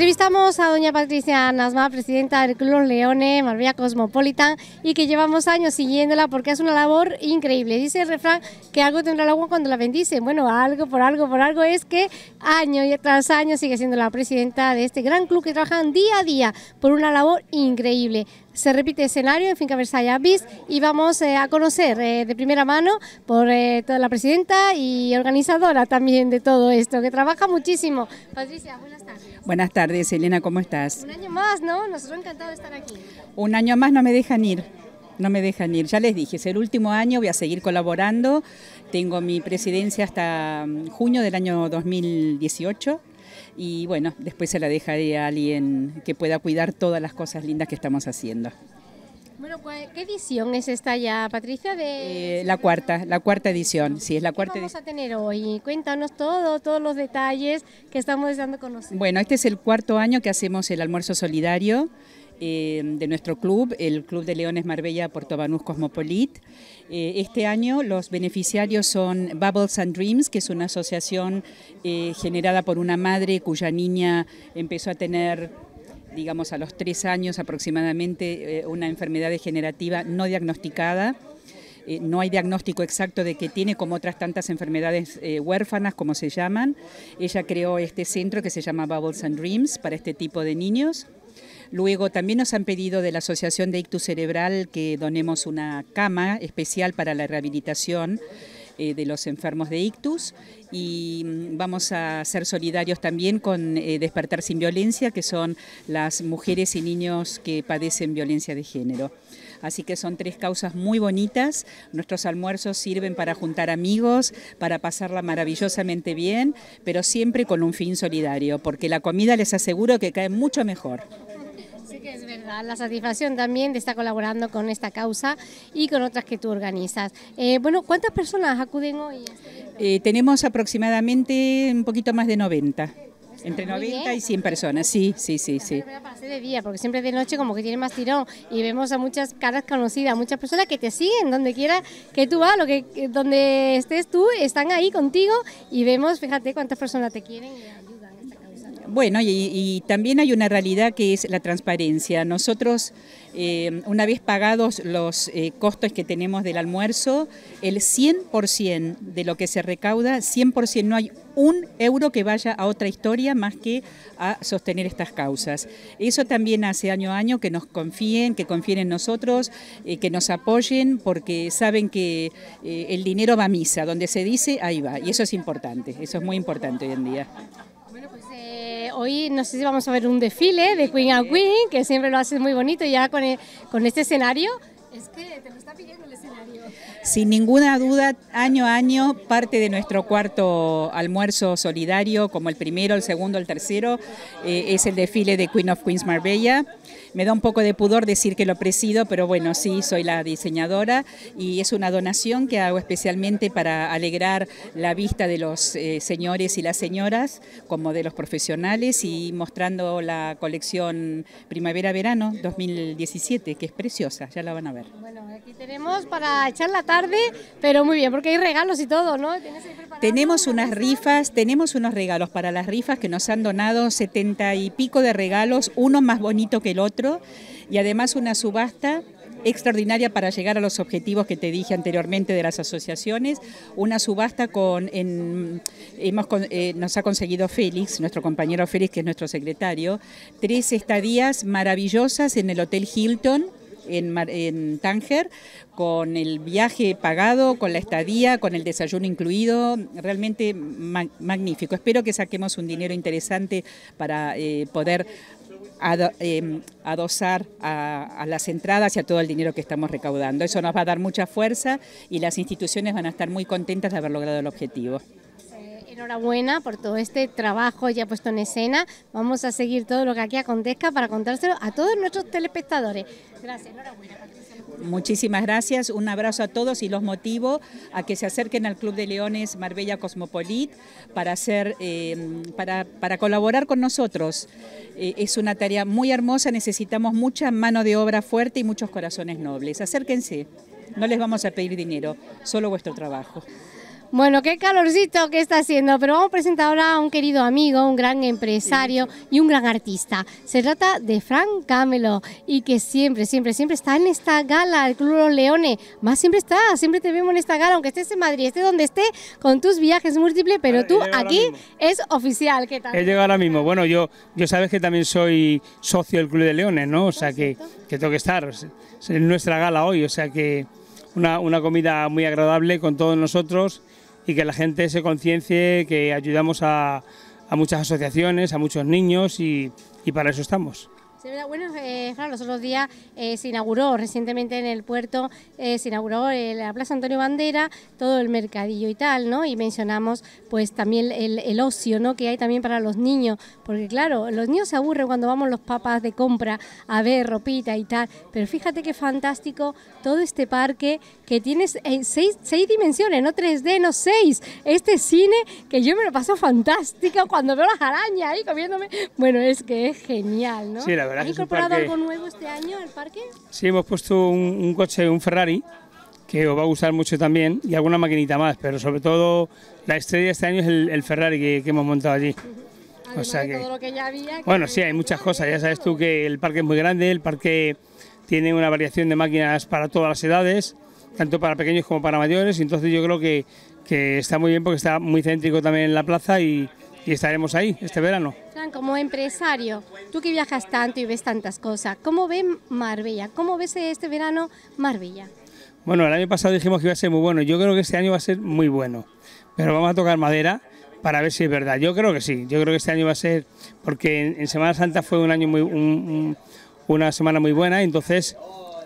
Entrevistamos a doña Patricia Nasma, presidenta del Club Leones, Marbella Cosmopolitan, y que llevamos años siguiéndola porque es una labor increíble. Dice el refrán que algo tendrá el agua cuando la bendice. Bueno, algo por algo, por algo es que año tras año sigue siendo la presidenta de este gran club que trabajan día a día por una labor increíble se repite escenario en Finca Versailles Abyss y vamos eh, a conocer eh, de primera mano por eh, toda la presidenta y organizadora también de todo esto, que trabaja muchísimo. Patricia, buenas tardes. Buenas tardes, Elena, ¿cómo estás? Un año más, ¿no? Nosotros ha de estar aquí. Un año más no me dejan ir, no me dejan ir. Ya les dije, es el último año, voy a seguir colaborando. Tengo mi presidencia hasta mm, junio del año 2018 y bueno, después se la dejaré a alguien que pueda cuidar todas las cosas lindas que estamos haciendo. Bueno, ¿qué edición es esta ya, Patricia? De... Eh, la cuarta, la cuarta edición, sí, es la ¿Qué cuarta vamos a tener hoy? Cuéntanos todo, todos los detalles que estamos deseando conocer. Bueno, este es el cuarto año que hacemos el almuerzo solidario eh, de nuestro club, el Club de Leones Marbella Portobanús Cosmopolit. Eh, este año los beneficiarios son Bubbles and Dreams, que es una asociación generada por una madre cuya niña empezó a tener digamos, a los tres años aproximadamente, eh, una enfermedad degenerativa no diagnosticada. Eh, no hay diagnóstico exacto de que tiene, como otras tantas enfermedades eh, huérfanas, como se llaman. Ella creó este centro que se llama Bubbles and Dreams para este tipo de niños. Luego también nos han pedido de la Asociación de Ictus Cerebral que donemos una cama especial para la rehabilitación eh, de los enfermos de ictus y mm, vamos a ser solidarios también con eh, Despertar sin Violencia, que son las mujeres y niños que padecen violencia de género. Así que son tres causas muy bonitas. Nuestros almuerzos sirven para juntar amigos, para pasarla maravillosamente bien, pero siempre con un fin solidario, porque la comida les aseguro que cae mucho mejor que es verdad, la satisfacción también de estar colaborando con esta causa y con otras que tú organizas. Eh, bueno, ¿cuántas personas acuden hoy? Este eh, tenemos aproximadamente un poquito más de 90. Entre 90 y 100 personas, sí, sí, sí, sí. de día, porque siempre de noche como que tiene más tirón y vemos a muchas caras conocidas, muchas personas que te siguen donde quiera que tú vas, lo que eh, donde estés tú, están ahí contigo y vemos, fíjate cuántas personas te quieren. Bueno, y, también hay una realidad que es la transparencia. Nosotros, eh, una vez pagados los eh, costos que tenemos del almuerzo, el 100% de lo que se recauda, 100% no hay un euro que vaya a otra historia más que a sostener estas causas. Eso también hace año a año que nos confíen, que confíen en nosotros, eh, que nos apoyen, porque saben que eh, el dinero va a misa, donde se dice, ahí va. Y eso es importante, eso es muy importante hoy en día. Eh, hoy no sé si vamos a ver un desfile de Queen a Queen, que siempre lo hace muy bonito, ya con, con este escenario. Es sin ninguna duda, año a año, parte de nuestro cuarto almuerzo solidario, como el primero, el segundo, el tercero, eh, es el desfile de Queen of Queens Marbella. Me da un poco de pudor decir que lo presido, pero bueno, sí, soy la diseñadora y es una donación que hago especialmente para alegrar la vista de los eh, señores y las señoras, como de los profesionales, y mostrando la colección Primavera-Verano 2017, que es preciosa, ya la van a ver. Bueno, aquí tenemos para echar la tarde pero muy bien, porque hay regalos y todo, ¿no? Tenemos unas rifas, tenemos unos regalos para las rifas que nos han donado setenta y pico de regalos, uno más bonito que el otro, y además una subasta extraordinaria para llegar a los objetivos que te dije anteriormente de las asociaciones. Una subasta con, hemos, eh, nos ha conseguido Félix, nuestro compañero Félix, que es nuestro secretario, tres estadías maravillosas en el Hotel Hilton en, Tánger, con el viaje pagado, con la estadía, con el desayuno incluido, realmente magnífico. Espero que saquemos un dinero interesante para eh, poder em, adosar a, a, las entradas y a todo el dinero que estamos recaudando. Eso nos va a dar mucha fuerza y las instituciones van a estar muy contentas de haber logrado el objetivo. Enhorabuena por todo este trabajo ya puesto en escena. Vamos a seguir todo lo que aquí acontezca para contárselo a todos nuestros telespectadores. Gracias, enhorabuena. Muchísimas gracias, un abrazo a todos y los motivo a que se acerquen al Club de Leones Marbella Cosmopolit para, hacer, eh, para, para, colaborar con nosotros. Eh, es una tarea muy hermosa, necesitamos mucha mano de obra fuerte y muchos corazones nobles. Acérquense, no les vamos a pedir dinero, solo vuestro trabajo. Bueno, qué calorcito que está haciendo, pero vamos a presentar ahora a un querido amigo, un gran empresario y un gran artista. Se trata de Frank Camelo y que siempre, siempre, siempre está en esta gala, el Club Los Leones. Más siempre está, siempre te vemos en esta gala, aunque estés en Madrid, estés donde estés, con tus viajes múltiples, pero tú aquí es oficial. ¿Qué tal? He llegado ahora mismo. Bueno, yo, yo sabes que también soy socio del Club de Leones, ¿no? O sea que, que tengo que estar en nuestra gala hoy, o sea que una, una comida muy agradable con todos nosotros y que la gente se conciencie que ayudamos a, muchas asociaciones, a muchos niños y para eso estamos bueno, eh, claro, los otros días eh, se inauguró recientemente en el puerto, eh, se inauguró la Plaza Antonio Bandera, todo el mercadillo y tal, ¿no? Y mencionamos pues también el, ocio, ¿no? Que hay también para los niños, porque claro, los niños se aburren cuando vamos los papás de compra a ver ropita y tal, pero fíjate qué fantástico todo este parque que tiene seis, seis dimensiones, no 3D, no Seis. este cine que yo me lo paso fantástico cuando veo las arañas ahí comiéndome, bueno, es que es genial, ¿no? verdad incorporado algo nuevo este año al parque? Sí, hemos puesto un, coche, un Ferrari, que os va a gustar mucho también, y alguna maquinita más, pero sobre todo la estrella este año es el, Ferrari que, hemos montado allí. o sea que... Todo lo que ya había, bueno, sí, hay muchas cosas, ya sabes tú que el parque es muy grande, el parque tiene una variación de máquinas para todas las edades, tanto para pequeños como para mayores, y entonces yo creo que, que está muy bien porque está muy céntrico también en la plaza y y estaremos ahí este verano. Fran, como empresario, tú que viajas tanto y ves tantas cosas, ¿cómo ves Marbella? ¿Cómo ves este verano Marbella? Bueno, el año pasado dijimos que iba a ser muy bueno, yo creo que este año va a ser muy bueno, pero vamos a tocar madera para ver si es verdad. Yo creo que sí, yo creo que este año va a ser, porque en, Semana Santa fue un año muy, una semana muy buena, entonces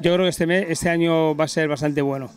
yo creo que este, mes, este año va a ser bastante bueno.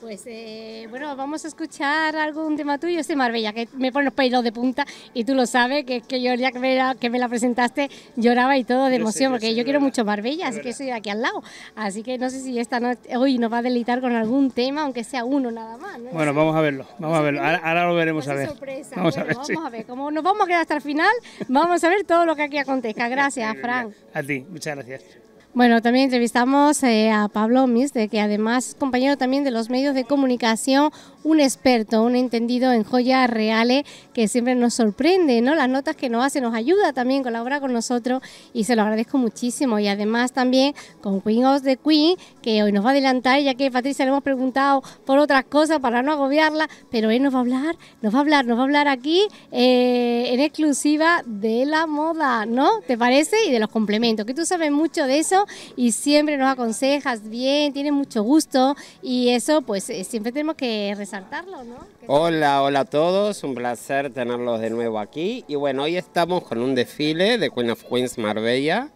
Pues eh, bueno, vamos a escuchar algún tema tuyo, este Marbella, que me pone los peidos de punta y tú lo sabes, que que yo ya que me que me la presentaste lloraba y todo de emoción, porque yo quiero mucho Marbella, así que estoy aquí al lado. Así que no sé si esta hoy nos va a deleitar con algún tema, aunque sea uno nada más. Bueno, vamos a verlo, vamos a verlo, pues ahora, lo veremos a ver. Sorpresa. Vamos, a, ver, a ver, como nos vamos a quedar hasta el final, vamos a ver todo lo que aquí acontezca. Gracias, Frank A ti, muchas gracias. Bueno, también entrevistamos eh, a Pablo Miste, que además es compañero también de los medios de comunicación, un experto, un entendido en joyas reales, que siempre nos sorprende, ¿no? Las notas que nos hace, nos ayuda también, colabora con nosotros y se lo agradezco muchísimo. Y además también con Queen of the Queen, que hoy nos va a adelantar, ya que Patricia le hemos preguntado por otras cosas para no agobiarla, pero él nos va a hablar, nos va a hablar, nos va a hablar aquí eh, en exclusiva de la moda, ¿no? ¿Te parece? Y de los complementos, que tú sabes mucho de eso y siempre nos aconsejas bien, tienes mucho gusto y eso pues eh, siempre tenemos que resaltarlo, ¿no? Hola, hola a todos, un placer tenerlos de nuevo aquí y bueno, hoy estamos con un desfile de Queen of Queens Marbella.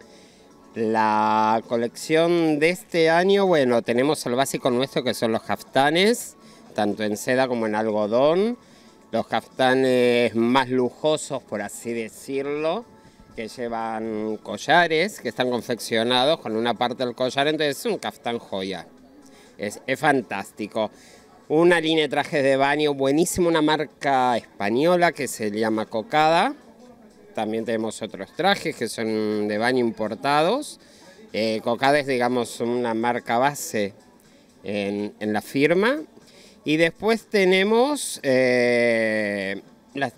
La colección de este año, bueno, tenemos el básico nuestro que son los jaftanes, tanto en seda como en algodón, los jaftanes más lujosos, por así decirlo, que llevan collares que están confeccionados con una parte del collar, entonces es un caftán joya. Es, fantástico. Una línea de trajes de baño buenísima, una marca española que se llama Cocada. También tenemos otros trajes que son de baño importados. Eh, Cocada es, digamos, una marca base en, en la firma. Y después tenemos eh,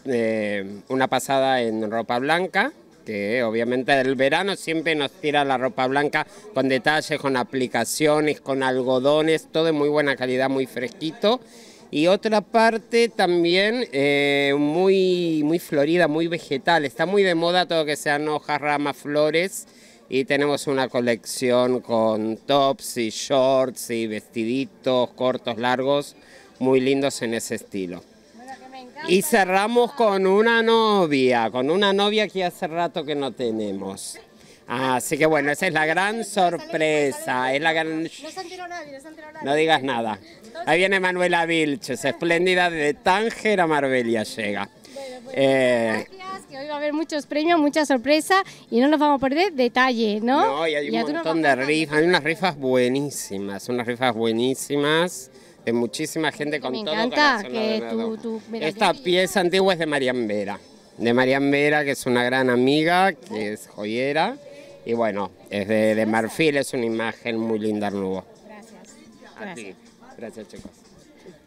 eh, una pasada en ropa blanca, que ¿eh? Obviamente el verano siempre nos tira la ropa blanca con detalles, con aplicaciones, con algodones, todo de muy buena calidad, muy fresquito. Y otra parte también eh, muy, muy florida, muy vegetal. Está muy de moda todo que sean hojas, ramas, flores. Y tenemos una colección con tops y shorts y vestiditos cortos, largos, muy lindos en ese estilo. Y cerramos con una novia, con una novia que hace rato que no tenemos. Así que bueno, esa es la gran sorpresa. Es la gran... No no digas nada. Ahí viene Manuela Vilches, espléndida de Tánger a Marbella llega. Eh, que hoy va a haber muchos premios, muchas sorpresas y no nos vamos a perder detalle. ¿no? y hay un montón de rifas, hay unas rifas buenísimas, unas rifas buenísimas muchísima gente con todo Esta pieza antigua es de Marian Vera, de Marian Vera, que es una gran amiga, que es joyera, y bueno, es de, marfil, es una imagen muy linda, Arnubo. Gracias. Gracias, chicos.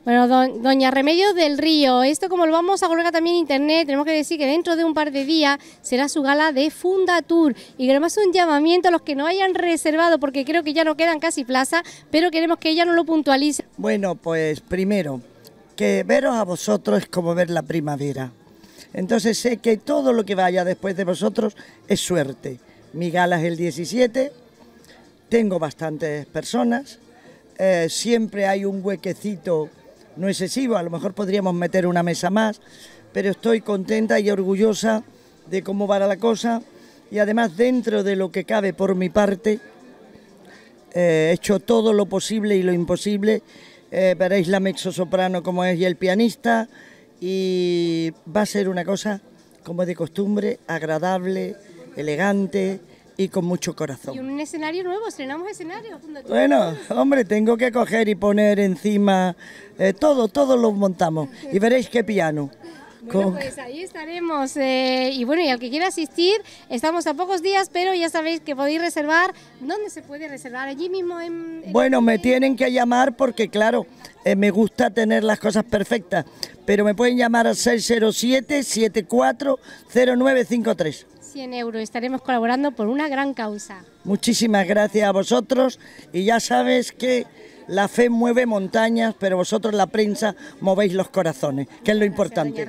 Bueno, doña Remedios del Río, esto como lo vamos a colocar también en internet, tenemos que decir que dentro de un par de días será su gala de Fundatur y además un llamamiento a los que no hayan reservado porque creo que ya no quedan casi plazas, pero queremos que ella nos lo puntualice. Bueno, pues primero, que veros a vosotros es como ver la primavera. Entonces sé que todo lo que vaya después de vosotros es suerte. Mi gala es el 17, tengo bastantes personas, eh, siempre hay un huequecito no excesivo, a lo mejor podríamos meter una mesa más, pero estoy contenta y orgullosa de cómo va la cosa y además dentro de lo que cabe por mi parte, eh, he hecho todo lo posible y lo imposible, eh, veréis la mezzo-soprano como es y el pianista y va a ser una cosa como de costumbre, agradable, elegante, y con mucho corazón. Y un escenario nuevo, estrenamos escenario. Bueno, hombre, tengo que coger y poner encima eh, todo, todo lo montamos. Y veréis qué piano. Bueno, pues ahí estaremos. Eh, y bueno, y al que quiera asistir, estamos a pocos días, pero ya sabéis que podéis reservar. ¿Dónde se puede reservar? Allí mismo en... bueno, me tienen que llamar porque, claro, eh, me gusta tener las cosas perfectas, pero me pueden llamar al 607-740953. 100 euros. Estaremos colaborando por una gran causa. Muchísimas gracias a vosotros y ya sabes que la fe mueve montañas, pero vosotros la prensa movéis los corazones, que es lo importante.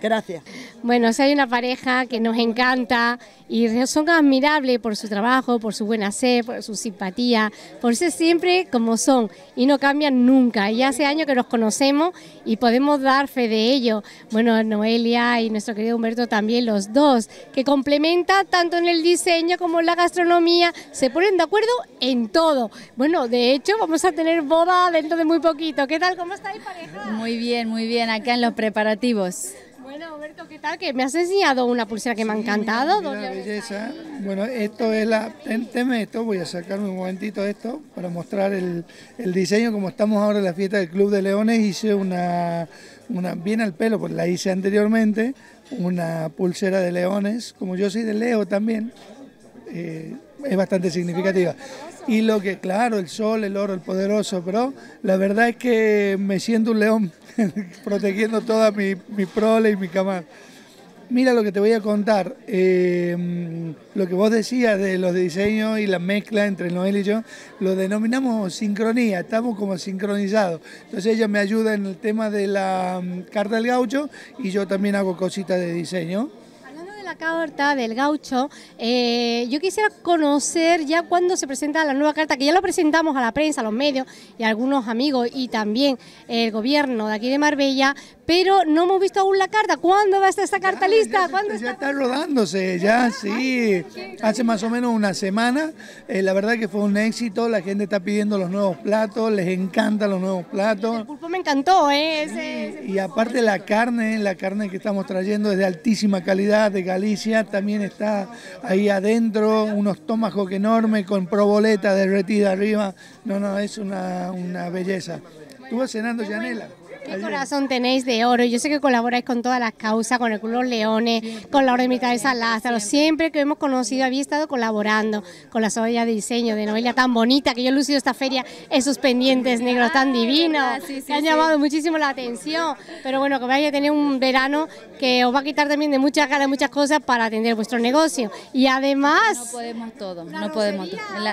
Gracias. Bueno, si hay una pareja que nos encanta y son admirables por su trabajo, por su buena sed, por su simpatía, por ser siempre como son y no cambian nunca. Y hace años que los conocemos y podemos dar fe de ello. Bueno, Noelia y nuestro querido Humberto también, los dos, que complementan tanto en el diseño como en la gastronomía, se ponen de acuerdo en todo. Bueno, de hecho, vamos a tener boda dentro de muy poquito. ¿Qué tal? ¿Cómo estáis, pareja? Muy bien, muy bien, acá en los preparativos. Bueno, Alberto, ¿qué tal? Que me has enseñado una pulsera que me ha encantado. belleza. Bueno, esto es la... Ténteme esto, voy a sacarme un momentito esto para mostrar el, el diseño. Como estamos ahora en la fiesta del Club de Leones, hice una, una... Bien al pelo, pues la hice anteriormente, una pulsera de leones. Como yo soy de Leo también, eh, es bastante significativa. Y lo que, claro, el sol, el oro, el poderoso, pero la verdad es que me siento un león protegiendo toda mi, mi, prole y mi cama. Mira lo que te voy a contar, em, lo que vos decías de los diseños y la mezcla entre Noel y yo, lo denominamos sincronía, estamos como sincronizados. Entonces ella me ayuda en el tema de la mm, carta del gaucho y yo también hago cositas de diseño la carta del gaucho, eh, yo quisiera conocer ya cuando se presenta la nueva carta, que ya lo presentamos a la prensa, a los medios y a algunos amigos y también el gobierno de aquí de Marbella, pero no hemos visto aún la carta. ¿Cuándo va a estar esta carta lista? Ya, está? rodándose, ya ah, sí. Hace más o menos una semana. Eh, la verdad que fue un éxito. La gente está pidiendo los nuevos platos, les encantan los nuevos platos. El pulpo me encantó, ¿eh? Y aparte la carne, la carne que estamos trayendo es de altísima calidad de Galicia. También está ahí adentro, unos tomahawk enormes con proboleta derretida arriba. No, no, es una, una belleza. vas cenando, Janela? ¿Qué corazón tenéis de oro? Yo sé que colaboráis con todas las causas, con el Club Leones, con la Orden de San Lázaro. Siempre que hemos conocido había estado colaborando con la soya de diseño de novela tan bonita que yo he lucido esta feria, esos pendientes negros tan ah, divinos, que han llamado muchísimo la atención. Pero bueno, que vaya a tener un verano que os va a quitar también de muchas muchas cosas para atender vuestro negocio. Y además... No podemos todo, no podemos todo. ¿no?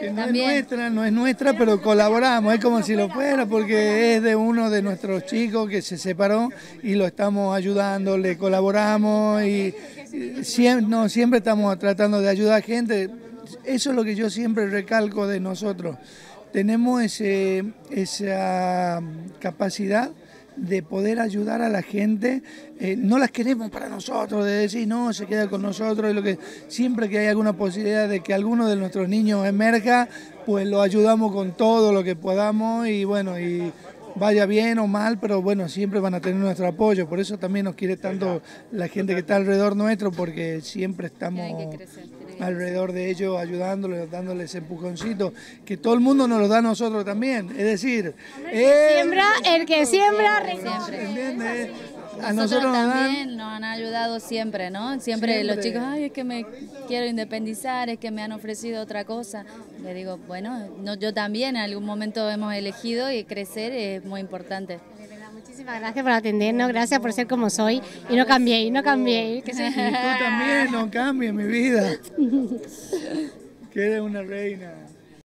es nuestra, no es nuestra, pero, pero colaboramos, es como si lo fuera, porque es de uno de nuestros chicos que se separó y lo estamos ayudando, le colaboramos y, siempre, siempre estamos tratando de ayudar a gente. Eso es lo que yo siempre recalco de nosotros. Tenemos esa capacidad de poder ayudar a la gente, eh, no las queremos para nosotros, de decir no, se queda con nosotros, y lo que siempre que hay alguna posibilidad de que alguno de nuestros niños emerja, pues lo ayudamos con todo lo que podamos y bueno, y vaya bien o mal, pero bueno, siempre van a tener nuestro apoyo. Por eso también nos quiere tanto la gente que está alrededor nuestro, porque siempre estamos alrededor de ellos ayudándoles, dándoles empujoncito, que todo el mundo nos lo da a nosotros también. Es decir, el que siembra, el que siembra, a nosotros, también nos han... ayudado siempre, ¿no? Siempre, los chicos, ay, es que me quiero independizar, es que me han ofrecido otra cosa. Le digo, bueno, no, yo también en algún momento hemos elegido y crecer es muy importante. Muchísimas gracias por atendernos, gracias por ser como soy y no cambiéis, no cambiéis. Y tú también no cambies mi vida, que eres una reina.